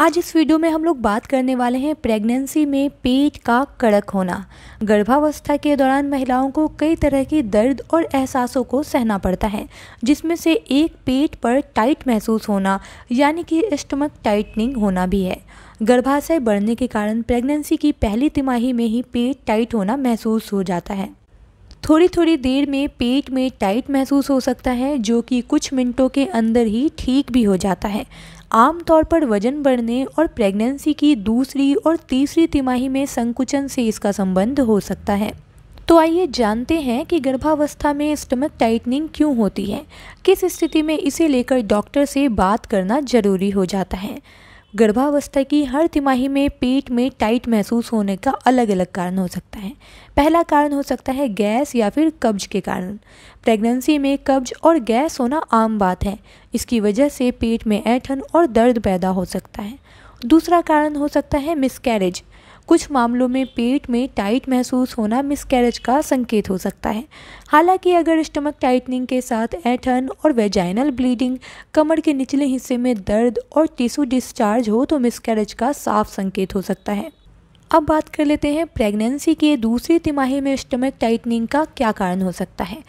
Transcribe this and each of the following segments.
आज इस वीडियो में हम लोग बात करने वाले हैं प्रेगनेंसी में पेट का कड़क होना गर्भावस्था के दौरान महिलाओं को कई तरह के दर्द और एहसासों को सहना पड़ता है जिसमें से एक पेट पर टाइट महसूस होना यानी कि स्टमक टाइटनिंग होना भी है गर्भाशय बढ़ने के कारण प्रेगनेंसी की पहली तिमाही में ही पेट टाइट होना महसूस हो जाता है थोड़ी थोड़ी देर में पेट में टाइट महसूस हो सकता है जो कि कुछ मिनटों के अंदर ही ठीक भी हो जाता है आमतौर पर वजन बढ़ने और प्रेगनेंसी की दूसरी और तीसरी तिमाही में संकुचन से इसका संबंध हो सकता है तो आइए जानते हैं कि गर्भावस्था में स्टमक टाइटनिंग क्यों होती है किस स्थिति में इसे लेकर डॉक्टर से बात करना जरूरी हो जाता है गर्भावस्था की हर तिमाही में पेट में टाइट महसूस होने का अलग अलग कारण हो सकता है पहला कारण हो सकता है गैस या फिर कब्ज के कारण प्रेगनेंसी में कब्ज और गैस होना आम बात है इसकी वजह से पेट में ऐठन और दर्द पैदा हो सकता है दूसरा कारण हो सकता है मिसकैरेज कुछ मामलों में पेट में टाइट महसूस होना मिसकैरेज का संकेत हो सकता है हालांकि अगर स्टमक टाइटनिंग के साथ ऐठन और वेजाइनल ब्लीडिंग कमर के निचले हिस्से में दर्द और टिश्यू डिस्चार्ज हो तो मिसकैरेज का साफ संकेत हो सकता है अब बात कर लेते हैं प्रेगनेंसी के दूसरी तिमाही में स्टमक टाइटनिंग का क्या कारण हो सकता है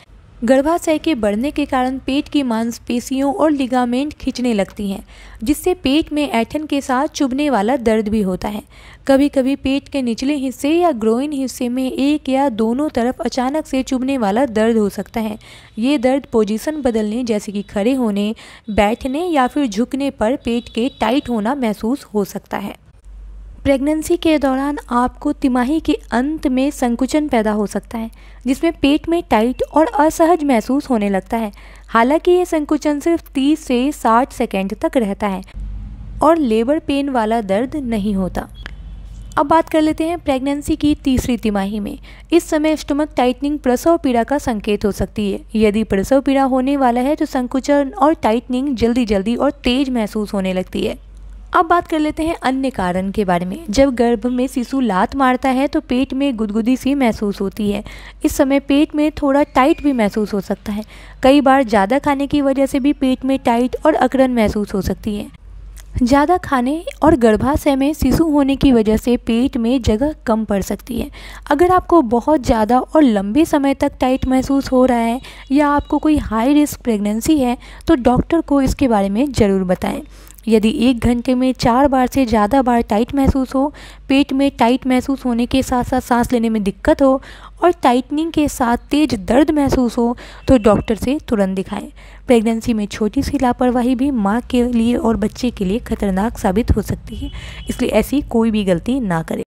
गर्भाशय के बढ़ने के कारण पेट की मांसपेशियों और लिगामेंट खींचने लगती हैं जिससे पेट में ऐठन के साथ चुभने वाला दर्द भी होता है कभी कभी पेट के निचले हिस्से या ग्रोइन हिस्से में एक या दोनों तरफ अचानक से चुभने वाला दर्द हो सकता है ये दर्द पोजीशन बदलने जैसे कि खड़े होने बैठने या फिर झुकने पर पेट के टाइट होना महसूस हो सकता है प्रेगनेंसी के दौरान आपको तिमाही के अंत में संकुचन पैदा हो सकता है जिसमें पेट में टाइट और असहज महसूस होने लगता है हालांकि ये संकुचन सिर्फ 30 से 60 सेकेंड तक रहता है और लेबर पेन वाला दर्द नहीं होता अब बात कर लेते हैं प्रेगनेंसी की तीसरी तिमाही में इस समय स्टमक टाइटनिंग प्रसव पीड़ा का संकेत हो सकती है यदि प्रसव पीड़ा होने वाला है तो संकुचन और टाइटनिंग जल्दी जल्दी और तेज महसूस होने लगती है अब बात कर लेते हैं अन्य कारण के बारे में जब गर्भ में शिशु लात मारता है तो पेट में गुदगुदी सी महसूस होती है इस समय पेट में थोड़ा टाइट भी महसूस हो सकता है कई बार ज़्यादा खाने की वजह से भी पेट में टाइट और अकड़न महसूस हो सकती है ज़्यादा खाने और गर्भाशय में शिशु होने की वजह से पेट में जगह कम पड़ सकती है अगर आपको बहुत ज़्यादा और लंबे समय तक टाइट महसूस हो रहा है या आपको कोई हाई रिस्क प्रेगनेंसी है तो डॉक्टर को इसके बारे में ज़रूर बताएं यदि एक घंटे में चार बार से ज़्यादा बार टाइट महसूस हो पेट में टाइट महसूस होने के साथ साथ सांस लेने में दिक्कत हो और टाइटनिंग के साथ तेज दर्द महसूस हो तो डॉक्टर से तुरंत दिखाएं प्रेगनेंसी में छोटी सी लापरवाही भी माँ के लिए और बच्चे के लिए खतरनाक साबित हो सकती है इसलिए ऐसी कोई भी गलती ना करें